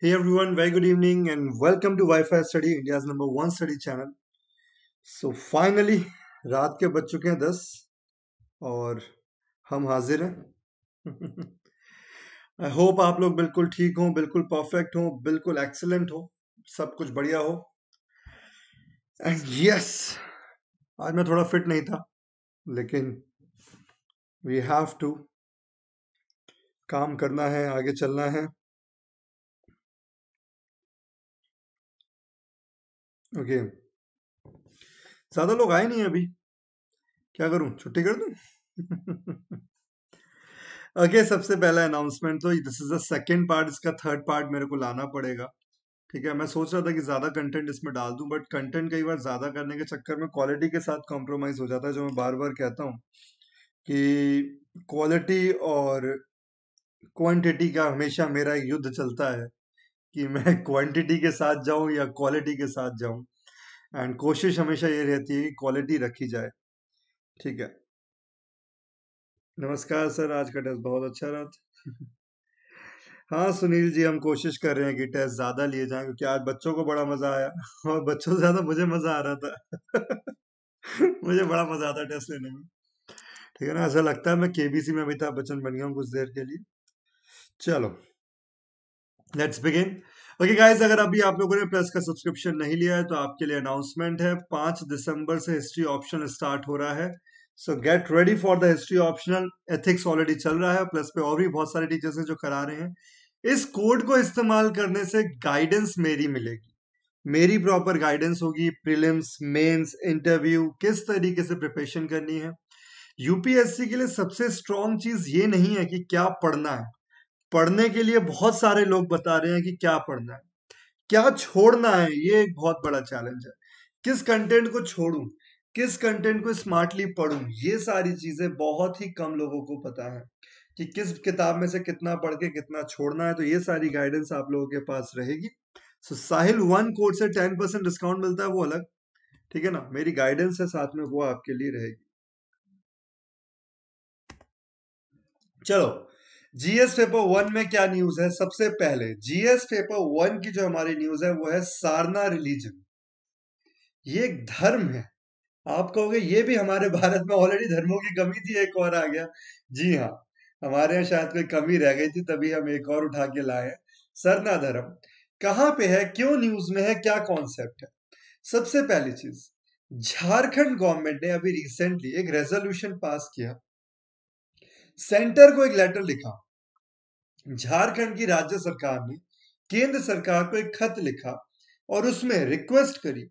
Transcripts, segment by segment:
Hey everyone, very good evening and welcome to Wi-Fi Study, India's number one study channel. So finally, रात के बज चुके हैं दस और हम हाजिर हैं आई होप आप लोग बिल्कुल ठीक हों बिल्कुल परफेक्ट हों बिल्कुल एक्सलेंट हो सब कुछ बढ़िया हो एंड यस आज मैं थोड़ा फिट नहीं था लेकिन वी हैव टू काम करना है आगे चलना है ओके ज्यादा लोग आए नहीं अभी क्या करूं छुट्टी कर दू ओके okay, सबसे पहला अनाउंसमेंट तो this is the second part इसका थर्ड पार्ट मेरे को लाना पड़ेगा ठीक है मैं सोच रहा था कि ज़्यादा कंटेंट इसमें डाल दूं बट कंटेंट कई बार ज़्यादा करने के चक्कर में क्वालिटी के साथ कॉम्प्रोमाइज़ हो जाता है जो मैं बार बार कहता हूँ कि क्वालिटी और क्वांटिटी का हमेशा मेरा युद्ध चलता है कि मैं क्वांटिटी के साथ जाऊं या क्वालिटी के साथ जाऊं एंड कोशिश हमेशा ये रहती है कि क्वालिटी रखी जाए ठीक है नमस्कार सर आज का टेस्ट बहुत अच्छा रहा हाँ सुनील जी हम कोशिश कर रहे हैं कि टेस्ट ज्यादा लिए जाएं क्योंकि आज बच्चों को बड़ा मजा आया और बच्चों से ज्यादा मुझे मजा आ रहा था मुझे बड़ा मजा आता टेस्ट लेने में ठीक है ना ऐसा लगता है मैं केबीसी में अमिताभ बच्चन बन गया हूँ कुछ देर के लिए चलो लेट्स बिगिन ओके गाइस अगर अभी आप लोगों ने प्लस का सब्सक्रिप्शन नहीं लिया है तो आपके लिए अनाउंसमेंट है पांच दिसंबर से हिस्ट्री ऑप्शन स्टार्ट हो रहा है so get ready for the history optional ethics already चल रहा है प्लस पे और भी बहुत सारे टीचर्स हैं जो करा रहे हैं इस कोड को इस्तेमाल करने से गाइडेंस मेरी मिलेगी मेरी प्रॉपर गाइडेंस होगी प्रिलिम्स मेंस इंटरव्यू किस तरीके से प्रिपरेशन करनी है यूपीएससी के लिए सबसे स्ट्रॉन्ग चीज ये नहीं है कि क्या पढ़ना है पढ़ने के लिए बहुत सारे लोग बता रहे हैं कि क्या पढ़ना है क्या छोड़ना है ये एक बहुत बड़ा चैलेंज है किस कंटेंट को छोड़ू किस कंटेंट को स्मार्टली पढ़ू ये सारी चीजें बहुत ही कम लोगों को पता है कि किस किताब में से कितना पढ़ के कितना छोड़ना है तो ये सारी गाइडेंस आप लोगों के पास रहेगी so so, Sahil one course से टेन परसेंट डिस्काउंट मिलता है वो अलग ठीक है ना मेरी गाइडेंस है साथ में वो आपके लिए रहेगी चलो जीएस पेपर वन में क्या न्यूज है सबसे पहले जीएस पेपर वन की जो हमारी न्यूज है वो है सारना रिलीजन ये एक धर्म है आप कहोगे ये भी हमारे भारत में ऑलरेडी धर्मों की कमी थी एक और आ गया जी हाँ हमारे यहाँ शायद कोई कमी रह गई थी तभी हम एक और उठा के लाए सरना धर्म कहाँ पे है क्यों न्यूज में है क्या कॉन्सेप्ट है सबसे पहली चीज झारखंड गवर्नमेंट ने अभी रिसेंटली एक रेजोल्यूशन पास किया सेंटर को एक लेटर लिखा झारखंड की राज्य सरकार ने केंद्र सरकार को एक खत लिखा और उसमें रिक्वेस्ट करी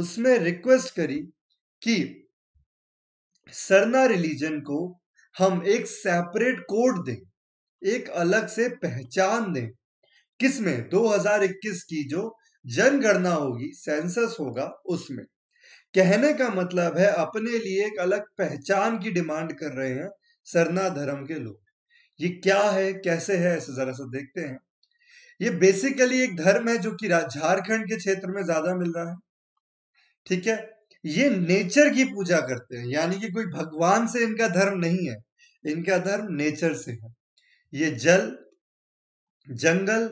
उसमें रिक्वेस्ट करी कि सरना रिलीजन को हम एक सेपरेट कोड दें एक अलग से पहचान दें किसमें 2021 की जो जनगणना होगी सेंसस होगा उसमें कहने का मतलब है अपने लिए एक अलग पहचान की डिमांड कर रहे हैं सरना धर्म के लोग ये क्या है कैसे है ऐसे जरा सा देखते हैं ये बेसिकली एक धर्म है जो कि झारखंड के क्षेत्र में ज्यादा मिल रहा है ठीक है ये नेचर की पूजा करते हैं यानी कि कोई भगवान से इनका धर्म नहीं है इनका धर्म नेचर से है ये जल जंगल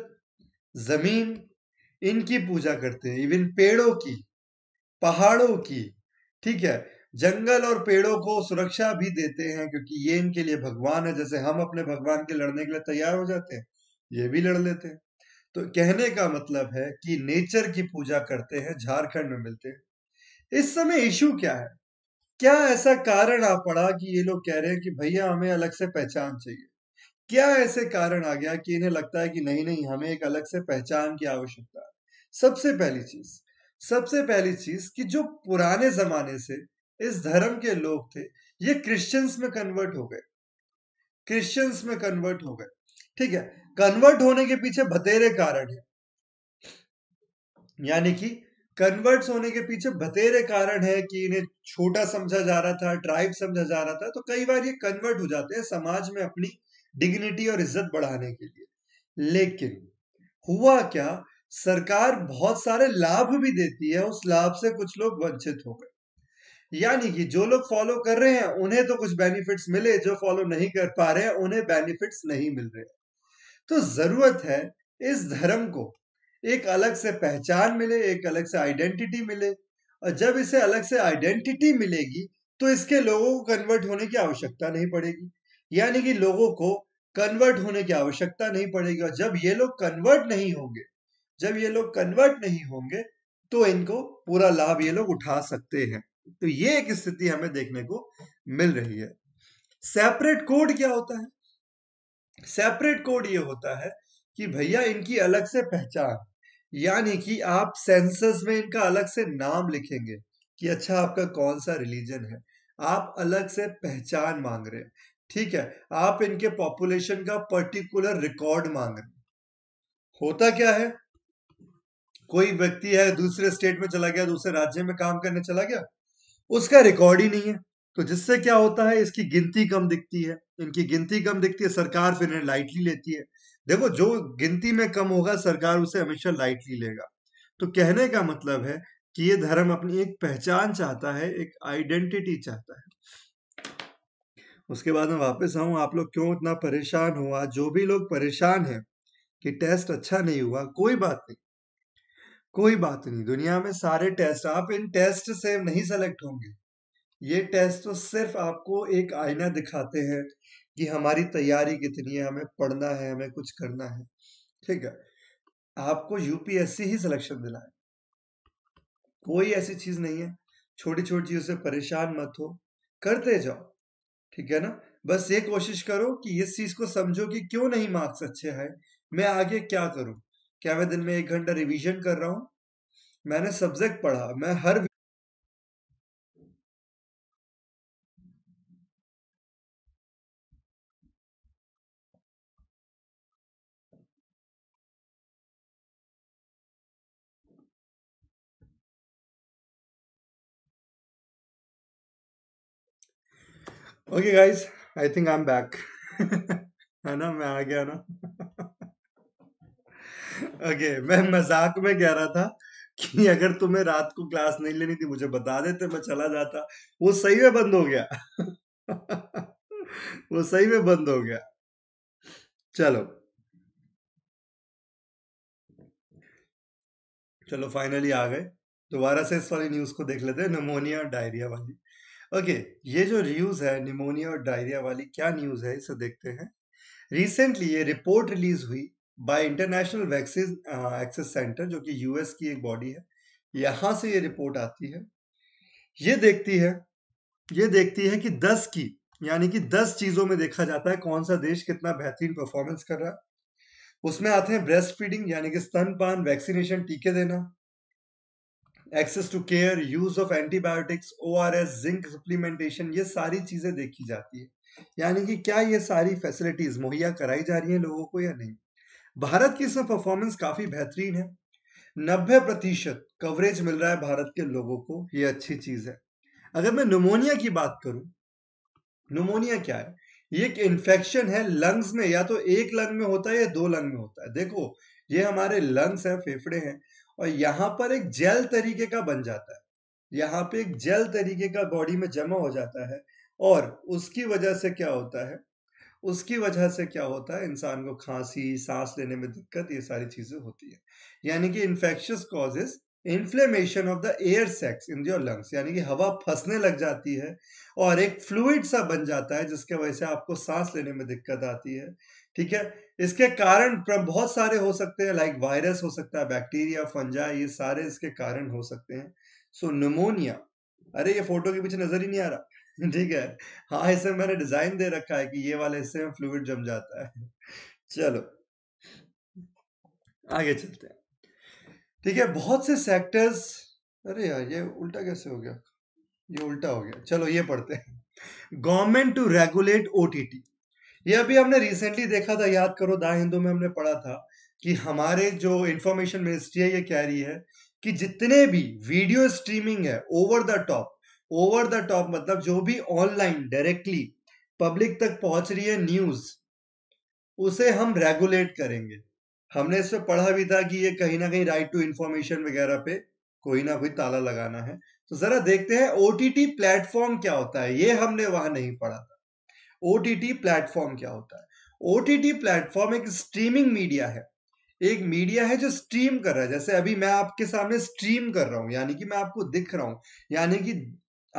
जमीन इनकी पूजा करते हैं इवन पेड़ों की पहाड़ों की ठीक है जंगल और पेड़ों को सुरक्षा भी देते हैं क्योंकि ये इनके लिए भगवान है जैसे हम अपने भगवान के लड़ने के लिए तैयार हो जाते हैं ये भी लड़ लेते हैं तो कहने का मतलब है कि नेचर की पूजा करते हैं झारखंड में मिलते हैं इस समय इशू क्या है क्या ऐसा कारण आ पड़ा कि ये लोग कह रहे हैं कि भैया हमें अलग से पहचान चाहिए क्या ऐसे कारण आ गया कि इन्हें लगता है कि नहीं नहीं हमें एक अलग से पहचान की आवश्यकता है सबसे पहली चीज सबसे पहली चीज कि जो पुराने जमाने से इस धर्म के लोग थे ये क्रिश्चियंस में कन्वर्ट हो गए क्रिश्चियंस में कन्वर्ट हो गए ठीक है कन्वर्ट होने के पीछे बतेरे कारण है यानी कि कन्वर्ट्स होने के पीछे बतेरे कारण है कि इन्हें छोटा समझा जा रहा था ट्राइब समझा जा रहा था तो कई बार ये कन्वर्ट हो जाते हैं समाज में अपनी डिग्निटी और इज्जत बढ़ाने के लिए लेकिन हुआ क्या सरकार बहुत सारे लाभ भी देती है उस लाभ से कुछ लोग वंचित हो गए यानी कि जो लोग फॉलो कर रहे हैं उन्हें तो कुछ बेनिफिट्स मिले जो फॉलो नहीं कर पा रहे हैं उन्हें बेनिफिट्स नहीं मिल रहे तो जरूरत है इस धर्म को एक अलग से पहचान मिले एक अलग से आइडेंटिटी मिले और जब इसे अलग से आइडेंटिटी मिलेगी तो इसके लोगों को कन्वर्ट होने की आवश्यकता नहीं पड़ेगी यानी कि लोगों को कन्वर्ट होने की आवश्यकता नहीं पड़ेगी और जब ये लोग कन्वर्ट नहीं होंगे जब ये लोग कन्वर्ट नहीं होंगे तो इनको पूरा लाभ ये लोग उठा सकते हैं तो ये एक स्थिति हमें देखने को मिल रही है सेपरेट कोड क्या होता है सेपरेट कोड ये होता है कि भैया इनकी अलग से पहचान यानी कि आप सेंसस में इनका अलग से नाम लिखेंगे कि अच्छा आपका कौन सा रिलीजन है आप अलग से पहचान मांग रहे हैं ठीक है आप इनके पॉपुलेशन का पर्टिकुलर रिकॉर्ड मांग रहे होता क्या है कोई व्यक्ति है दूसरे स्टेट में चला गया दूसरे राज्य में काम करने चला गया उसका रिकॉर्ड ही नहीं है तो जिससे क्या होता है इसकी गिनती कम दिखती है इनकी गिनती कम दिखती है सरकार फिर इन्हें लाइटली लेती है देखो जो गिनती में कम होगा सरकार उसे हमेशा लाइटली लेगा तो कहने का मतलब है कि ये धर्म अपनी एक पहचान चाहता है एक आइडेंटिटी चाहता है उसके बाद मैं वापस आऊं आप लोग क्यों इतना परेशान हुआ जो भी लोग परेशान हैं कि टेस्ट अच्छा नहीं हुआ कोई बात नहीं कोई बात नहीं दुनिया में सारे टेस्ट आप इन टेस्ट से नहीं सेलेक्ट होंगे ये टेस्ट तो सिर्फ आपको एक आईना दिखाते हैं कि हमारी तैयारी कितनी है हमें पढ़ना है हमें कुछ करना है ठीक है आपको यूपीएससी ही सिलेक्शन दिलाए कोई ऐसी चीज नहीं है छोटी छोटी चीजों से परेशान मत हो करते जाओ ठीक है ना बस ये कोशिश करो कि इस चीज को समझो कि क्यों नहीं मार्क्स अच्छे हैं मैं आगे क्या करूं क्या मैं दिन में एक घंटा रिवीजन कर रहा हूं मैंने सब्जेक्ट पढ़ा मैं हर okay guys I think I am back है ना मैं आ गया ना ओके मैं मजाक में कह रहा था कि अगर तुम्हें रात को क्लास नहीं लेनी थी मुझे बता देते तो मैं चला जाता वो सही में बंद हो गया वो सही में बंद हो गया चलो चलो फाइनली आ गए दोबारा से इस वाली न्यूज को देख लेते हैं निमोनिया और डायरिया वाली ओके ये जो न्यूज है निमोनिया और डायरिया वाली क्या न्यूज है इसे देखते हैं रिसेंटली ये रिपोर्ट रिलीज हुई by International Vaccine Access Centre जो कि यूएस की एक बॉडी है यहां से ये रिपोर्ट आती है ये देखती है ये देखती है कि 10 की यानी कि 10 चीजों में देखा जाता है कौन सा देश कितना बेहतरीन परफॉर्मेंस कर रहा है उसमें आते हैं ब्रेस्ट फीडिंग यानी कि स्तनपान वैक्सीनेशन टीके देना access to care use of antibiotics ओ जिंक सप्लीमेंटेशन ये सारी चीजें देखी जाती है यानी कि क्या ये सारी फैसिलिटीज मुहैया कराई जा रही है लोगों को या नहीं भारत की इसमें परफॉर्मेंस काफी बेहतरीन है नब्बे प्रतिशत कवरेज मिल रहा है भारत के लोगों को ये अच्छी चीज है अगर मैं नमोनिया की बात करूं नमोनिया क्या है ये एक इन्फेक्शन है लंग्स में या तो एक लंग में होता है या दो लंग में होता है देखो ये हमारे लंग्स हैं फेफड़े हैं और यहाँ पर एक जेल तरीके का बन जाता है यहाँ पे एक जेल तरीके का बॉडी में जमा हो जाता है और उसकी वजह से क्या होता है उसकी वजह से क्या होता है इंसान को खांसी सांस लेने में दिक्कत ये सारी चीजें होती है यानी कि infectious causes inflammation of the air sacs in your lungs यानी कि हवा फंसने लग जाती है और एक फ्लूड सा बन जाता है जिसके वजह से आपको सांस लेने में दिक्कत आती है ठीक है इसके कारण बहुत सारे हो सकते हैं लाइक वायरस हो सकता है बैक्टीरिया फंजा ये सारे इसके कारण हो सकते हैं सो so, निमोनिया अरे ये फोटो के पीछे नजर ही नहीं आ रहा ठीक है हाँ ऐसे मैंने डिजाइन दे रखा है कि ये वाले हिस्से में फ्लूड जम जाता है चलो आगे चलते हैं ठीक है बहुत से सेक्टर्स अरे यार ये उल्टा कैसे हो गया ये उल्टा हो गया चलो ये पढ़ते हैं गवर्नमेंट टू रेगुलेट ओटीटी ये अभी हमने रिसेंटली देखा था याद करो दा हिंदू में हमने पढ़ा था कि हमारे जो इंफॉर्मेशन मिनिस्ट्री है ये कह रही है कि जितने भी वीडियो स्ट्रीमिंग है over the top over the top मतलब जो भी ऑनलाइन डायरेक्टली पब्लिक तक पहुंच रही है न्यूज उसे हम रेगुलेट करेंगे हमने इस पर पढ़ा भी था कि ये कहीं ना कहीं राइट टू इंफॉर्मेशन वगैरह पे कोई ना कोई ताला लगाना है तो जरा देखते हैं ओटीटी प्लेटफॉर्म क्या होता है ये हमने वहां नहीं पढ़ा था ओटीटी प्लेटफॉर्म क्या होता है ओटीटी प्लेटफॉर्म एक स्ट्रीमिंग मीडिया है एक मीडिया है जो स्ट्रीम कर रहा है जैसे अभी मैं आपके सामने स्ट्रीम कर रहा हूँ यानी कि मैं आपको दिख रहा हूं यानी कि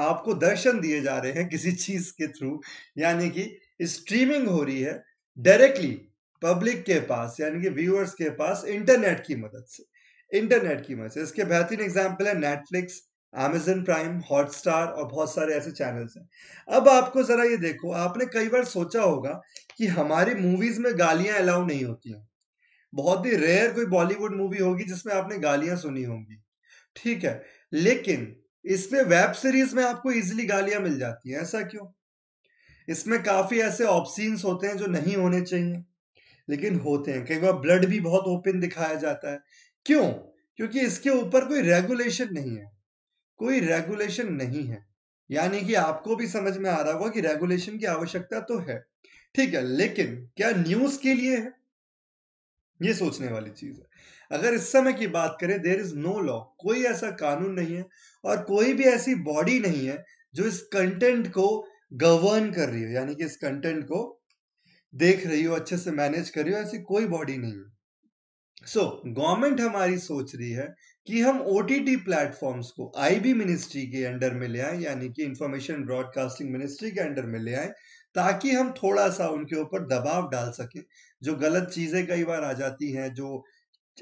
आपको दर्शन दिए जा रहे हैं किसी चीज के थ्रू यानी कि स्ट्रीमिंग हो रही है डायरेक्टली पब्लिक के पास यानी कि व्यूअर्स के पास इंटरनेट की मदद से इंटरनेट की मदद से इसके बेहतरीन एग्जाम्पल है नेटफ्लिक्स अमेजन प्राइम हॉटस्टार और बहुत सारे ऐसे चैनल्स हैं अब आपको जरा ये देखो आपने कई बार सोचा होगा कि हमारी मूवीज में गालियां अलाउ नहीं होती हैं बहुत ही रेयर कोई बॉलीवुड मूवी होगी जिसमें आपने गालियां सुनी होंगी ठीक है लेकिन इसमें वेब सीरीज में आपको इजिली गालियां मिल जाती हैं ऐसा क्यों इसमें काफी ऐसे ऑप्शीन होते हैं जो नहीं होने चाहिए लेकिन होते हैं कई बार ब्लड भी बहुत ओपन दिखाया जाता है क्यों क्योंकि इसके ऊपर कोई रेगुलेशन नहीं है कोई रेगुलेशन नहीं है यानी कि आपको भी समझ में आ रहा होगा कि रेगुलेशन की आवश्यकता तो है ठीक है लेकिन क्या न्यूज के लिए है ये सोचने वाली चीज है अगर इस समय की बात करें देर इज नो लॉ कोई ऐसा कानून नहीं है और कोई भी ऐसी बॉडी नहीं है जो इस कंटेंट को गवर्न कर रही हो यानी कि इस कंटेंट को देख रही हो अच्छे से मैनेज कर रही हो ऐसी कोई बॉडी नहीं है सो so, गवर्नमेंट हमारी सोच रही है कि हम ओ टी टी प्लेटफॉर्म्स को आईबी मिनिस्ट्री के अंडर में ले आए यानी कि इंफॉर्मेशन ब्रॉडकास्टिंग मिनिस्ट्री के अंडर में ले आए ताकि हम थोड़ा सा उनके ऊपर दबाव डाल सके जो गलत चीज़ें कई बार आ जाती हैं जो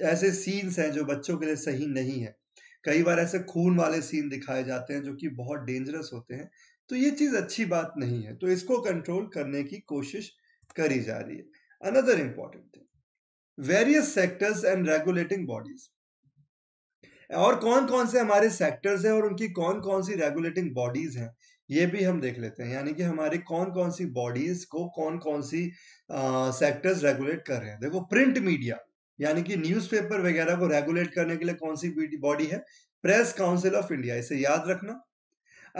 ऐसे सीन्स हैं जो बच्चों के लिए सही नहीं है कई बार ऐसे खून वाले सीन दिखाए जाते हैं जो कि बहुत डेंजरस होते हैं तो ये चीज अच्छी बात नहीं है तो इसको कंट्रोल करने की कोशिश करी जा रही है another important thing various sectors and regulating bodies और कौन कौन से हमारे सेक्टर्स हैं और उनकी कौन कौन सी रेगुलेटिंग बॉडीज हैं ये भी हम देख लेते हैं यानी कि हमारी कौन कौन सी बॉडीज को कौन कौन सी सेक्टर्स रेगुलेट कर रहे हैं देखो प्रिंट मीडिया यानी कि न्यूज़पेपर वगैरह को रेगुलेट करने के लिए कौन सी बॉडी है प्रेस काउंसिल ऑफ इंडिया इसे याद रखना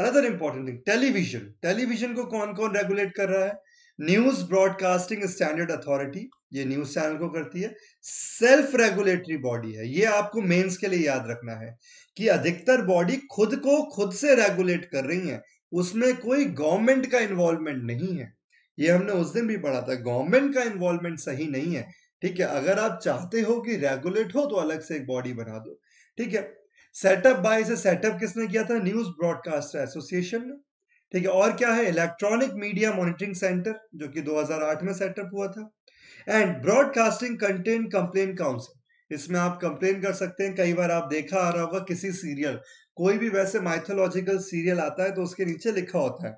another important thing television television को कौन कौन रेगुलेट कर रहा है न्यूज ब्रॉडकास्टिंग स्टैंडर्ड अथॉरिटी ये न्यूज चैनल को करती है सेल्फ रेगुलेटरी बॉडी है ये आपको मेंस के लिए याद रखना है कि अधिकतर बॉडी खुद को खुद से रेगुलेट कर रही है उसमें कोई गवर्नमेंट का इन्वॉल्वमेंट नहीं है ये हमने उस दिन भी पढ़ा था गवर्नमेंट का इन्वॉल्वमेंट सही नहीं है ठीक है अगर आप चाहते हो कि रेगुलेट हो तो अलग से एक बॉडी बना दो ठीक है सेटअप बाय से सेटअप किसने किया था न्यूज ब्रॉडकास्टर एसोसिएशन ने ठीक है और क्या है इलेक्ट्रॉनिक मीडिया मॉनिटरिंग सेंटर जो कि 2008 में सेटअप हुआ था and broadcasting content complaint council इसमें आप कंप्लेन कर सकते हैं कई बार आप देखा आ रहा होगा किसी सीरियल कोई भी वैसे माइथोलॉजिकल सीरियल आता है तो उसके नीचे लिखा होता है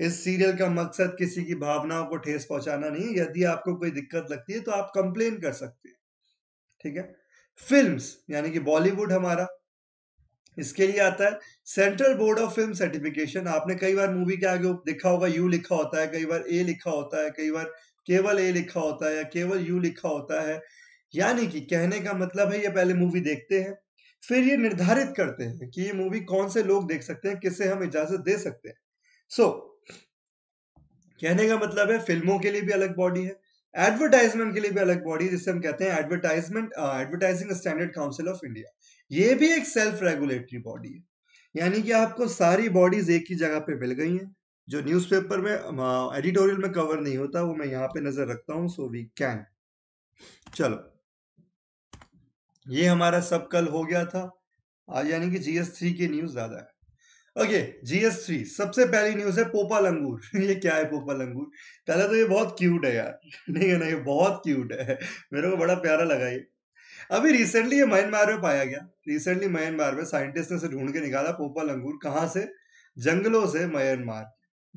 इस सीरियल का मकसद किसी की भावनाओं को ठेस पहुंचाना नहीं यदि आपको कोई दिक्कत लगती है तो आप कंप्लेन कर सकते हैं ठीक है फिल्म्स यानी कि बॉलीवुड हमारा इसके लिए आता है Central Board of Film Certification आपने कई बार मूवी के आगे लिखा होगा यू लिखा होता है कई बार ए लिखा होता है कई बार केवल ए लिखा होता है या केवल यू लिखा होता है यानी कि कहने का मतलब है ये पहले मूवी देखते हैं फिर ये निर्धारित करते हैं कि ये मूवी कौन से लोग देख सकते हैं किसे हम इजाजत दे सकते हैं सो so, कहने का मतलब है फिल्मों के लिए भी अलग बॉडी है एडवर्टाइजमेंट के लिए भी अलग बॉडी जिसे हम कहते हैं advertisement Advertising Standard Council of India ये भी एक सेल्फ रेगुलेटरी बॉडी है यानी कि आपको सारी बॉडीज एक ही जगह पे मिल गई हैं जो न्यूज़पेपर में एडिटोरियल uh, में कवर नहीं होता वो मैं यहाँ पे नजर रखता हूँ सो वी कैन चलो ये हमारा सब कल हो गया था यानी कि जीएस थ्री की न्यूज ज्यादा है ओके जीएसटी सबसे पहली न्यूज है पोपल अंगूर ये क्या है पोपा लंगूर पहले तो ये बहुत क्यूट है यार नहीं है ना ये बहुत क्यूट है मेरे को बड़ा प्यारा लगा ये अभी रिसेंटली ये म्यांमार में पाया गया रिसेंटली म्यांमार में साइंटिस्ट ने इसे ढूंढ के निकाला पोपा लंगूर कहाँ से जंगलों से म्यांमार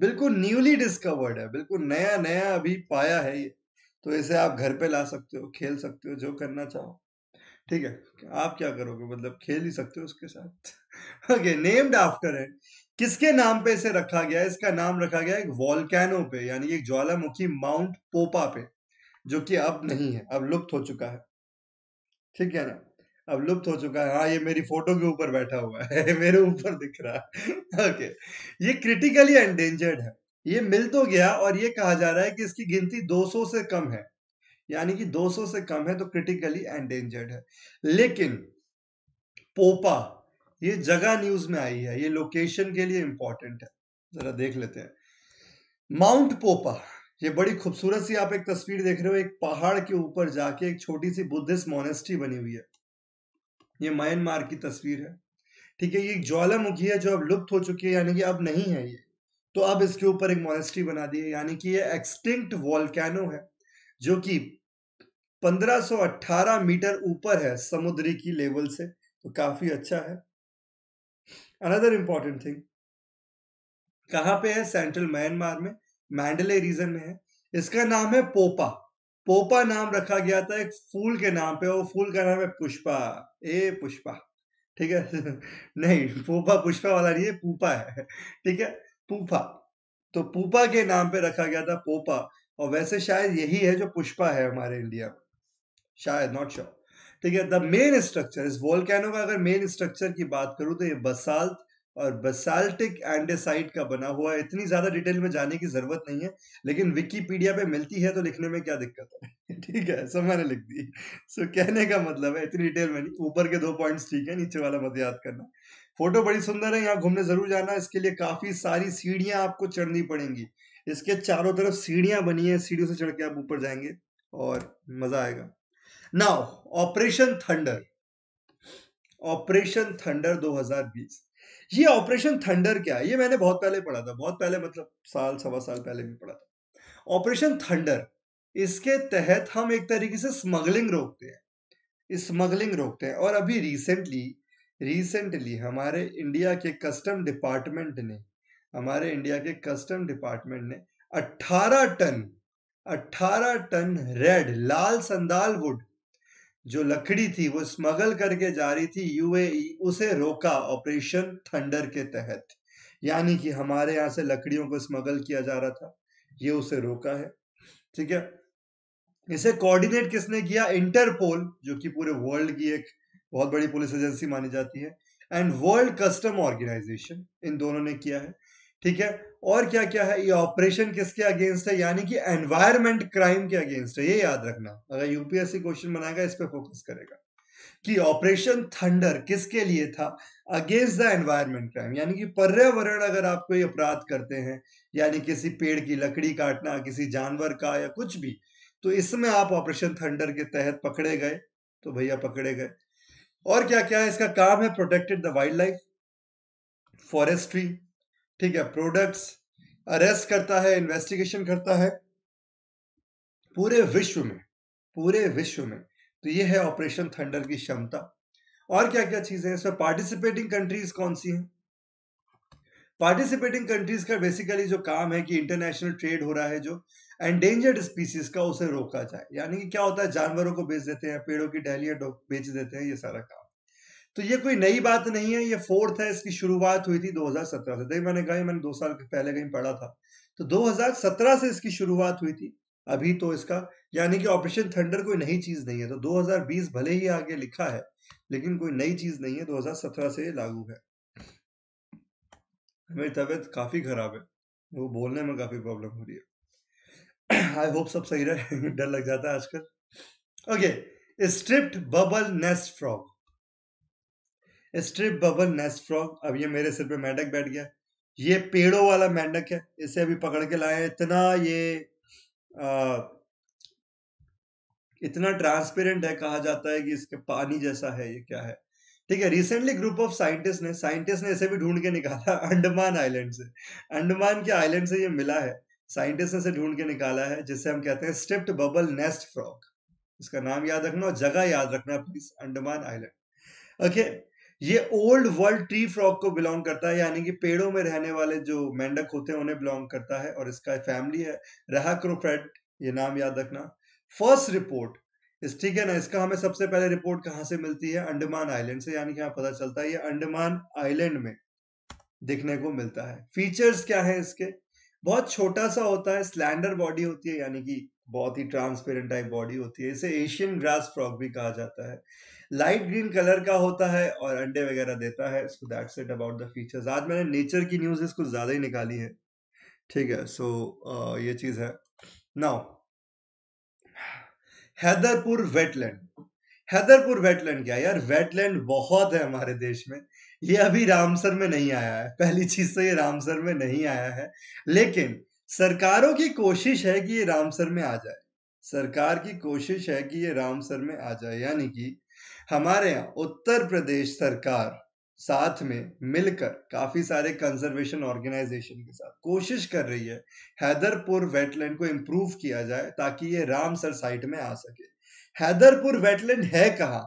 बिल्कुल न्यूली डिस्कवर्ड है बिल्कुल नया नया अभी पाया है ये तो इसे आप घर पे ला सकते हो खेल सकते हो जो करना चाहो ठीक है आप क्या करोगे मतलब खेल ही सकते हो उसके साथ ओके नेम्ड आफ्टर है किसके नाम पे इसे रखा गया इसका नाम रखा गया एक वॉलकैनो पे यानी एक ज्वालामुखी माउंट पोपा पे जो कि अब नहीं है अब लुप्त हो चुका है ठीक है ना अब लुप्त हो चुका है हाँ ये मेरी फोटो के ऊपर बैठा हुआ है मेरे ऊपर दिख रहा है ओके ये क्रिटिकली एंडेंजर्ड है ये मिल तो गया और ये कहा जा रहा है कि इसकी गिनती 200 से कम है यानी कि 200 से कम है तो क्रिटिकली एंडेंजर्ड है लेकिन पोपा ये जगह न्यूज में आई है ये लोकेशन के लिए इंपॉर्टेंट है जरा देख लेते हैं माउंट पोपा ये बड़ी खूबसूरत सी आप एक तस्वीर देख रहे हो एक पहाड़ के ऊपर जाके एक छोटी सी बुद्धिस्ट मोनेस्ट्री बनी हुई है ये म्यांमार की तस्वीर है ठीक है ये ज्वालामुखी है जो अब लुप्त हो चुकी है यानी कि अब नहीं है ये तो अब इसके ऊपर एक मोनेस्ट्री बना दी है यानी कि ये एक्सटिंक्ट वॉल्केनो है जो कि 1518 मीटर ऊपर है समुद्री की लेवल से तो काफी अच्छा है अनदर इंपॉर्टेंट थिंग कहाँ पे है सेंट्रल म्यांमार में मैंडले रीजन में है इसका नाम है पोपा पोपा नाम रखा गया था एक फूल के नाम पे वो फूल का नाम है पुष्पा ए पुष्पा ठीक है नहीं पोपा पुष्पा वाला नहीं है पूपा है ठीक है पूपा तो पूपा के नाम पे रखा गया था पोपा और वैसे शायद यही है जो पुष्पा है हमारे इंडिया में शायद नॉट श्योर ठीक है द मेन स्ट्रक्चर इस वोल्केनो का अगर मेन स्ट्रक्चर की बात करूं तो ये बसाल्ट और बसाल्टिक एंडेसाइट का बना हुआ है इतनी ज्यादा डिटेल में जाने की जरूरत नहीं है लेकिन विकीपीडिया पे मिलती है तो लिखने में क्या दिक्कत है ठीक है सब मैंने लिख दी सो so, कहने का मतलब है इतनी डिटेल में नहीं ऊपर के दो पॉइंट्स ठीक है नीचे वाला मत याद करना फोटो बड़ी सुंदर है यहाँ घूमने जरूर जाना इसके लिए काफी सारी सीढ़ियां आपको चढ़नी पड़ेंगी इसके चारों तरफ सीढ़ियां बनी है सीढ़ियों से चढ़ के आप ऊपर जाएंगे और मजा आएगा now operation thunder operation thunder 2020 ये ऑपरेशन थंडर क्या है ये मैंने बहुत पहले पढ़ा था बहुत पहले मतलब साल सवा साल पहले भी पढ़ा था ऑपरेशन थंडर इसके तहत हम एक तरीके से स्मगलिंग रोकते हैं स्मगलिंग रोकते हैं और अभी रिसेंटली रिसेंटली हमारे इंडिया के कस्टम डिपार्टमेंट ने हमारे इंडिया के कस्टम डिपार्टमेंट ने 18 टन 18 टन रेड लाल संदाल वुड जो लकड़ी थी वो स्मगल करके जा रही थी यूएई उसे रोका ऑपरेशन थंडर के तहत यानी कि हमारे यहां से लकड़ियों को स्मगल किया जा रहा था ये उसे रोका है ठीक है इसे कोऑर्डिनेट किसने किया इंटरपोल जो कि पूरे वर्ल्ड की एक बहुत बड़ी पुलिस एजेंसी मानी जाती है एंड वर्ल्ड कस्टम ऑर्गेनाइजेशन इन दोनों ने किया है ठीक है और क्या क्या है ये ऑपरेशन किसके अगेंस्ट है यानी कि एनवायरमेंट क्राइम के अगेंस्ट है ये याद रखना अगर यूपीएससी क्वेश्चन बनाएगा इस पर फोकस करेगा कि ऑपरेशन थंडर किसके लिए था अगेंस्ट द एनवायरमेंट क्राइम यानी कि पर्यावरण अगर आप कोई अपराध करते हैं यानी किसी पेड़ की लकड़ी काटना किसी जानवर का या कुछ भी तो इसमें आप ऑपरेशन थंडर के तहत पकड़े गए तो भैया पकड़े गए और क्या क्या है इसका काम है protected the wildlife forestry ठीक है प्रोडक्ट्स अरेस्ट करता है इन्वेस्टिगेशन करता है पूरे विश्व में पूरे विश्व में तो ये है ऑपरेशन थंडर की क्षमता और क्या क्या चीजें इसमें पार्टिसिपेटिंग कंट्रीज कौन सी हैं पार्टिसिपेटिंग कंट्रीज का बेसिकली जो काम है कि इंटरनेशनल ट्रेड हो रहा है जो एंडेंजर्ड स्पीसीज का उसे रोका जाए यानी कि क्या होता है जानवरों को बेच देते हैं पेड़ों की डहलियां बेच देते हैं ये सारा काम तो ये कोई नई बात नहीं है ये फोर्थ है इसकी शुरुआत हुई थी 2017 से मैंने कहा मैंने दो साल पहले कहीं पढ़ा था तो 2017 से इसकी शुरुआत हुई थी अभी तो इसका यानी कि ऑपरेशन थंडर कोई नई चीज नहीं है तो 2020 भले ही आगे लिखा है लेकिन कोई नई चीज नहीं है 2017 से लागू है मेरी तबीयत काफी खराब है वो बोलने में काफी प्रॉब्लम हो रही है आई होप सब सही रहे डर लग जाता है आजकल okay striped bubble nest frog strip bubble frog अब ये मेरे सिर पे मेंढक बैठ गया ये पेड़ों वाला मेंढक है इसे अभी पकड़ के लाए इतना ये आ, इतना ट्रांसपेरेंट है कहा जाता है कि इसके पानी जैसा है ये क्या है ठीक है रिसेंटली ग्रुप ऑफ साइंटिस्ट ने साइंटिस्ट ने इसे भी ढूंढ के निकाला अंडमान आइलैंड से अंडमान के आइलैंड से ये मिला है साइंटिस्ट ने इसे ढूंढ के निकाला है जिसे हम कहते हैं स्ट्रिप्ट बबल नेस्ट फ्रॉग इसका नाम याद रखना और जगह याद रखना please Andaman island okay okay, ये ओल्ड वर्ल्ड ट्री फ्रॉग को बिलोंग करता है यानी कि पेड़ों में रहने वाले जो मेंढक होते हैं उन्हें बिलोंग करता है और इसका फैमिली है रहाक्रोफेट ये नाम याद रखना फर्स्ट रिपोर्ट इस ठीक है ना इसका हमें सबसे पहले रिपोर्ट कहां से मिलती है अंडमान आइलैंड से यानी कि यहाँ पता चलता है ये अंडमान आइलैंड में दिखने को मिलता है फीचर्स क्या है इसके बहुत छोटा सा होता है स्लैंडर बॉडी होती है यानी कि बहुत ही ट्रांसपेरेंट टाइप बॉडी होती है इसे एशियन ग्रास फ्रॉग भी कहा जाता है लाइट ग्रीन कलर का होता है और अंडे वगैरह देता है so that's it about the features आज मैंने नेचर की न्यूज इसको ज्यादा ही निकाली है ठीक है सो so, ये चीज है now Haiderpur wetland Haiderpur wetland क्या यार वेटलैंड बहुत है हमारे देश में ये अभी रामसर में नहीं आया है पहली चीज तो ये रामसर में नहीं आया है लेकिन सरकारों की कोशिश है कि ये रामसर में आ जाए सरकार की कोशिश है कि ये रामसर में आ जाए यानी कि हमारे यहाँ उत्तर प्रदेश सरकार साथ में मिलकर काफी सारे कंजर्वेशन ऑर्गेनाइजेशन के साथ कोशिश कर रही है हैदरपुर वेटलैंड को इम्प्रूव किया जाए ताकि ये रामसर साइट में आ सके हैदरपुर वेटलैंड है कहा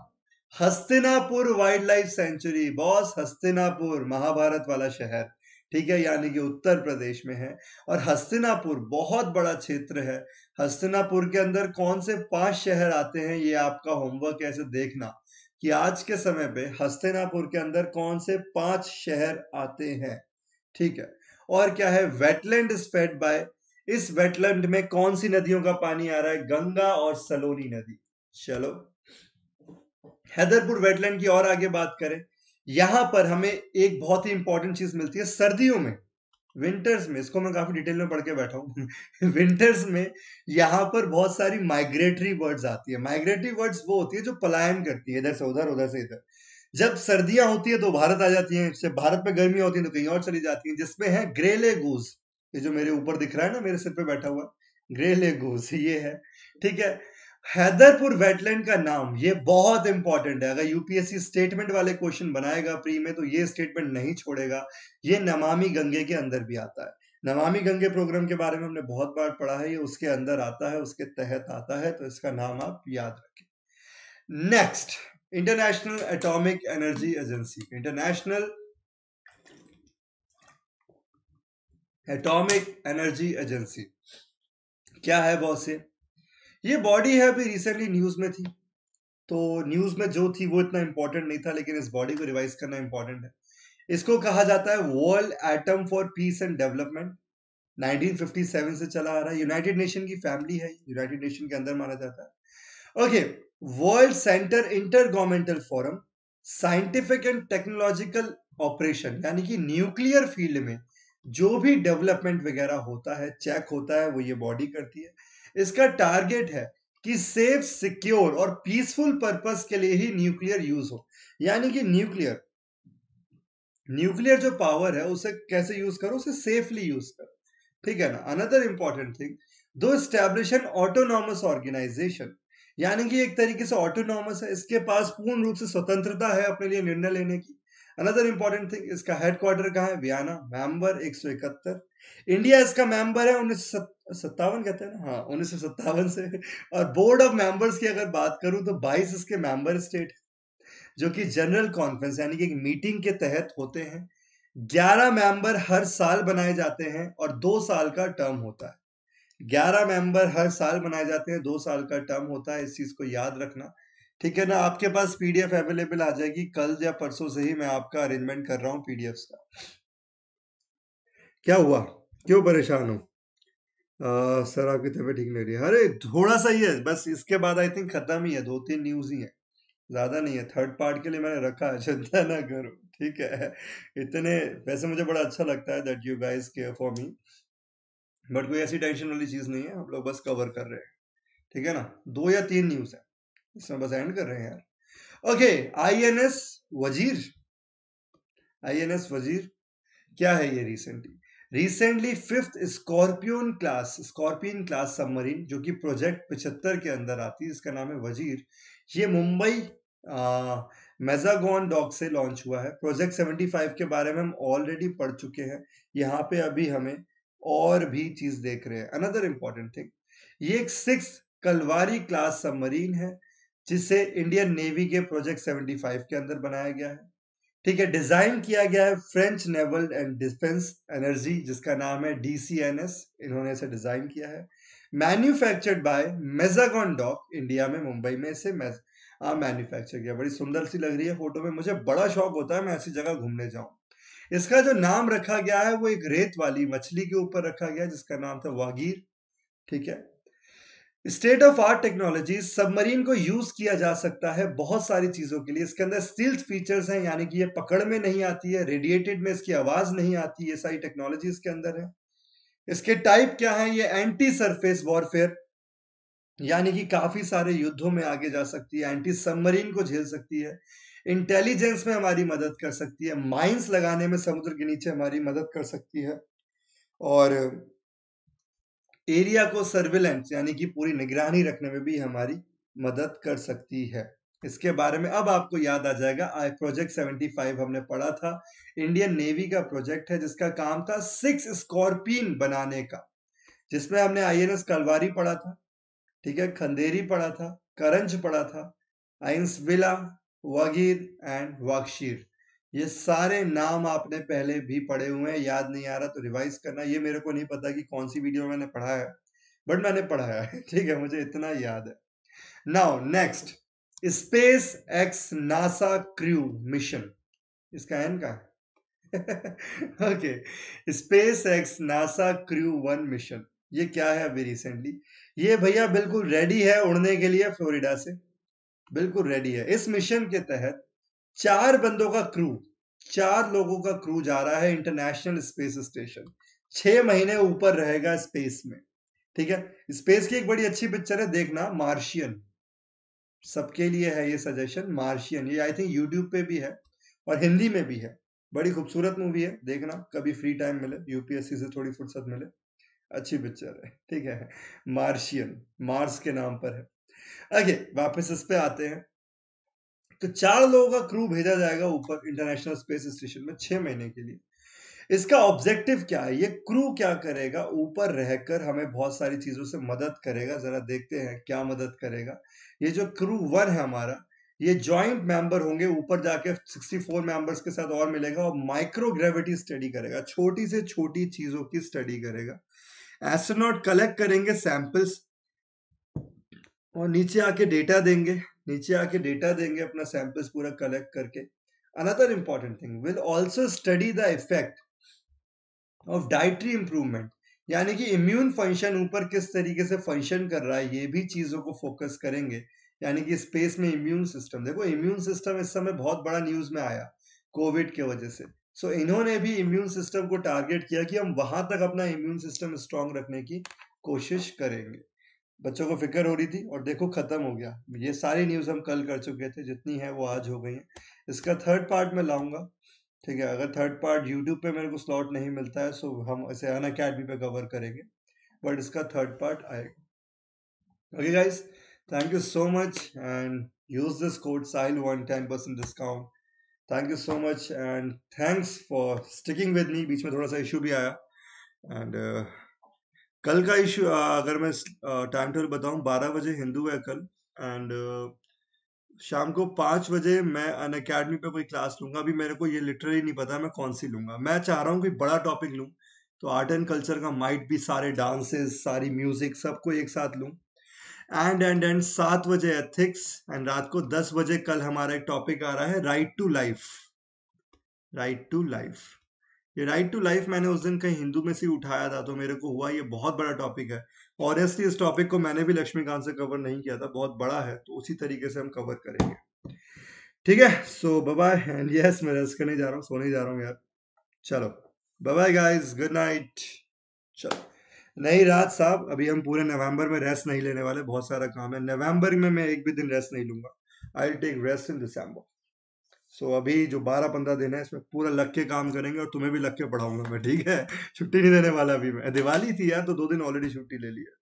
Hastinapur wildlife sanctuary boss Hastinapur Mahabharat वाला शहर ठीक है यानी कि उत्तर प्रदेश में है और हस्तिनापुर बहुत बड़ा क्षेत्र है हस्तिनापुर के अंदर कौन से पांच शहर आते हैं ये आपका होमवर्क ऐसे देखना कि आज के समय पे हस्तिनापुर के अंदर कौन से पांच शहर आते हैं ठीक है और क्या है वेटलैंड स्पेड बाय इस वेटलैंड में कौन सी नदियों का पानी आ रहा है गंगा और सलोनी नदी चलो हैदरपुर वेटलैंड की और आगे बात करें यहां पर हमें एक बहुत ही इंपॉर्टेंट चीज मिलती है सर्दियों में विंटर्स में इसको मैं काफी डिटेल में पढ़ के बैठा हूँ विंटर्स में यहाँ पर बहुत सारी माइग्रेटरी बर्ड्स आती है माइग्रेटरी बर्ड्स वो होती है जो पलायन करती है इधर से उधर उधर से इधर जब सर्दियां होती है तो भारत आ जाती है जब भारत में गर्मी होती है तो कहीं और चली जाती है जिसमें है ग्रेले गूज ये जो मेरे ऊपर दिख रहा है ना मेरे सिर पे बैठा हुआ ग्रेले गूज ये है ठीक है हैदरपुर वेटलैंड का नाम ये बहुत इंपॉर्टेंट है अगर यूपीएससी स्टेटमेंट वाले क्वेश्चन बनाएगा प्री में तो ये स्टेटमेंट नहीं छोड़ेगा ये नमामि गंगे के अंदर भी आता है नमामि गंगे प्रोग्राम के बारे में हमने बहुत बार पढ़ा है ये उसके अंदर आता है उसके तहत आता है तो इसका नाम आप याद रखें next International Atomic Energy Agency International Atomic Energy Agency क्या है बॉस ये ये बॉडी है अभी रिसेंटली न्यूज में थी तो न्यूज में जो थी वो इतना इम्पोर्टेंट नहीं था लेकिन इस बॉडी को रिवाइज करना इम्पोर्टेंट है इसको कहा जाता है world atom for peace and development 1957 से चला आ रहा है यूनाइटेड नेशन की फैमिली है यूनाइटेड नेशन के अंदर माना जाता है okay world centre intergovernmental forum scientific and technological operation यानी कि न्यूक्लियर फील्ड में जो भी डेवलपमेंट वगैरह होता है चेक होता है वो ये बॉडी करती है इसका टारगेट है कि सेफ सिक्योर और पीसफुल पर्पस के लिए ही न्यूक्लियर यूज हो यानी कि न्यूक्लियर न्यूक्लियर जो पावर है उसे कैसे यूज करो उसे सेफली यूज करो ठीक है ना another important thing to establish an autonomous organisation यानी कि एक तरीके से ऑटोनॉमस है इसके पास पूर्ण रूप से स्वतंत्रता है अपने लिए निर्णय लेने की अनदर इंपॉर्टेंट थिंग इसका हेडक्वार्टर कहाँ है वियाना मेंबर 171 इंडिया इसका मेंबर है उन्नीस सत्तावन कहते हैं ना हाँ उन्नीस सौ सत्तावन से और बोर्ड ऑफ मेंबर्स की अगर बात करूं तो बाईस इसके मेंबर स्टेट जो कि जनरल कॉन्फ्रेंस यानी कि एक मीटिंग के तहत होते हैं ग्यारह मेंबर हर साल बनाए जाते हैं और दो साल का टर्म होता है ग्यारह मेंबर हर साल बनाए जाते हैं दो साल का टर्म होता है इस चीज को याद रखना ठीक है ना आपके पास पीडीएफ अवेलेबल आ जाएगी कल या परसों से ही मैं आपका अरेंजमेंट कर रहा हूँ पीडीएफ का क्या हुआ क्यों परेशान हूं सर आपकी तबीयत ठीक नहीं रही अरे थोड़ा सा ही है बस इसके बाद आई थिंक खत्म ही है दो तीन न्यूज ही है ज्यादा नहीं है थर्ड पार्ट के लिए मैंने रखा है चिंता ना करो ठीक है इतने वैसे मुझे बड़ा अच्छा लगता है that you guys care for me but कोई ऐसी टेंशन वाली चीज नहीं है हम लोग बस कवर कर रहे हैं ठीक है ना दो या तीन न्यूज है इसमें बस एंड कर रहे हैं यार ओके आई एन एस वजीर आई एन एस वजीर क्या है ये recently recently fifth Scorpene class Scorpene class submarine जो कि प्रोजेक्ट पिछहत्तर के अंदर आती है इसका नाम है वजीर ये मुंबई मेजागॉन डॉक से लॉन्च हुआ है प्रोजेक्ट 75 के बारे में हम ऑलरेडी पढ़ चुके हैं यहाँ पे अभी हमें और भी चीज देख रहे हैं अनदर इम्पॉर्टेंट थिंग ये एक सिक्स कलवारी क्लास सबमरीन है जिसे इंडियन नेवी के प्रोजेक्ट 75 के अंदर बनाया गया है ठीक है डिजाइन किया गया है French naval and defence energy जिसका नाम है डीसीएनएस इन्होंने इसे डिजाइन किया है manufactured by Mazagon dock India में मुंबई में इसे मैन्युफैक्चर हाँ, किया बड़ी सुंदर सी लग रही है फोटो में मुझे बड़ा शौक होता है मैं ऐसी जगह घूमने जाऊं इसका जो नाम रखा गया है वो एक रेत वाली मछली के ऊपर रखा गया जिसका नाम था वागीर ठीक है state of art technology submarine को यूज किया जा सकता है बहुत सारी चीजों के लिए इसके अंदर स्टिल्थ फीचर्स हैं यानी कि ये पकड़ में नहीं आती है रेडिएटेड में इसकी आवाज नहीं आती ये सारी टेक्नोलॉजी इसके अंदर है इसके टाइप क्या है ये एंटी सरफेस वॉरफेयर यानी कि काफी सारे युद्धों में आगे जा सकती है एंटी सबमरीन को झेल सकती है इंटेलिजेंस में हमारी मदद कर सकती है माइंस लगाने में समुद्र के नीचे हमारी मदद कर सकती है और एरिया को सर्विलेंस यानी कि पूरी निगरानी रखने में भी हमारी मदद कर सकती है इसके बारे में अब आपको याद आ जाएगा आई प्रोजेक्ट 75 हमने पढ़ा था इंडियन नेवी का प्रोजेक्ट है जिसका काम था सिक्स स्कॉर्पिन बनाने का जिसमें हमने आई एन एस कलवारी पढ़ा था ठीक है खंदेरी पढ़ा था करंज पढ़ा था आइंस बिला वगीर एंड वाकशीर ये सारे नाम आपने पहले भी पढ़े हुए हैं याद नहीं आ रहा तो रिवाइज करना ये मेरे को नहीं पता कि कौन सी वीडियो मैंने पढ़ा है बट मैंने पढ़ाया है ठीक है मुझे इतना याद है now next SpaceX NASA crew mission इसका एन का okay SpaceX NASA crew one mission ये क्या है अभी रिसेंटली ये भैया बिल्कुल रेडी है उड़ने के लिए फ्लोरिडा से बिल्कुल रेडी है इस मिशन के तहत चार बंदों का क्रू चार लोगों का क्रू जा रहा है इंटरनेशनल स्पेस स्टेशन छह महीने ऊपर रहेगा स्पेस में ठीक है स्पेस की एक बड़ी अच्छी पिक्चर है देखना मार्शियन सबके लिए है ये सजेशन मार्शियन ये आई थिंक यूट्यूब पे भी है और हिंदी में भी है बड़ी खूबसूरत मूवी है देखना कभी फ्री टाइम मिले यूपीएससी से थोड़ी फुर्सत मिले अच्छी पिक्चर है ठीक है मार्शियन मार्स के नाम पर है आगे वापस इस पे आते हैं तो चार लोगों का क्रू भेजा जाएगा ऊपर इंटरनेशनल स्पेस स्टेशन में छह महीने के लिए इसका ऑब्जेक्टिव क्या है ये क्रू क्या करेगा ऊपर रहकर हमें बहुत सारी चीजों से मदद करेगा जरा देखते हैं क्या मदद करेगा ये जो क्रू वन है हमारा ये जॉइंट मेंबर होंगे ऊपर जाके 64 मेंबर्स के साथ और मिलेगा और माइक्रो ग्रेविटी स्टडी करेगा छोटी से छोटी चीजों की स्टडी करेगा एस्ट्रोनॉट कलेक्ट करेंगे सैंपल्स और नीचे आके डेटा देंगे नीचे आके डेटा देंगे अपना सैंपल्स पूरा कलेक्ट करके another important thing will also study the effect of dietary improvement यानी कि इम्यून फंक्शन ऊपर किस तरीके से फंक्शन कर रहा है ये भी चीजों को फोकस करेंगे यानी कि स्पेस में इम्यून सिस्टम देखो इम्यून सिस्टम इस समय बहुत बड़ा न्यूज में आया कोविड के वजह से सो so, इन्होंने भी इम्यून सिस्टम को टारगेट किया कि हम वहां तक अपना इम्यून सिस्टम स्ट्रांग रखने की कोशिश करेंगे बच्चों को फिक्र हो रही थी और देखो खत्म हो गया ये सारी न्यूज़ हम कल कर चुके थे जितनी है वो आज हो गई है इसका थर्ड पार्ट मैं लाऊंगा ठीक है अगर थर्ड पार्ट यूट्यूब पे मेरे को स्लॉट नहीं मिलता है सो हम इसे अन अकेडमी पे कवर करेंगे बट इसका थर्ड पार्ट आएगा okay guys thank you so much and use this code Sahil one ten percent discount thank you so much and thanks for sticking with me बीच में थोड़ा सा इशू भी आया एंड कल का इशू अगर मैं टाइम टेबल बताऊं बारह बजे हिंदू है कल एंड शाम को पांच बजे मैं अन अकेडमी पर कोई क्लास लूंगा अभी मेरे को ये लिटरली नहीं पता मैं कौन सी लूंगा मैं चाह रहा हूँ तो कोई बड़ा टॉपिक लूँ तो आर्ट एंड कल्चर का माइट भी सारे डांसेस सारी म्यूजिक सबको एक साथ लूँ एंड एंड एंड सात बजे एथिक्स एंड रात को दस बजे कल हमारा एक टॉपिक आ रहा है right to life right to life ये राइट टू लाइफ मैंने उस दिन कहीं हिंदू में से उठाया था तो मेरे को हुआ ये बहुत बड़ा टॉपिक है ऑनेस्टली इस टॉपिक को मैंने भी लक्ष्मीकांत से कवर नहीं किया था बहुत बड़ा है तो उसी तरीके से हम कवर करेंगे ठीक है सो बाय एंड यस मैं रेस्ट करने जा रहा हूँ सोने जा रहा हूँ यार चलो बाय गाइज गुड नाइट चलो नहीं रात साहब अभी हम पूरे नवंबर में रेस्ट नहीं लेने वाले बहुत सारा काम है नवंबर में मैं एक भी दिन रेस्ट नहीं लूंगा I take rest in December so so, अभी जो बारह पंद्रह दिन है इसमें पूरा लग के काम करेंगे और तुम्हें भी लग के पढ़ाऊंगा मैं ठीक है छुट्टी नहीं देने वाला अभी मैं दिवाली थी यार तो दो दिन ऑलरेडी छुट्टी ले लिया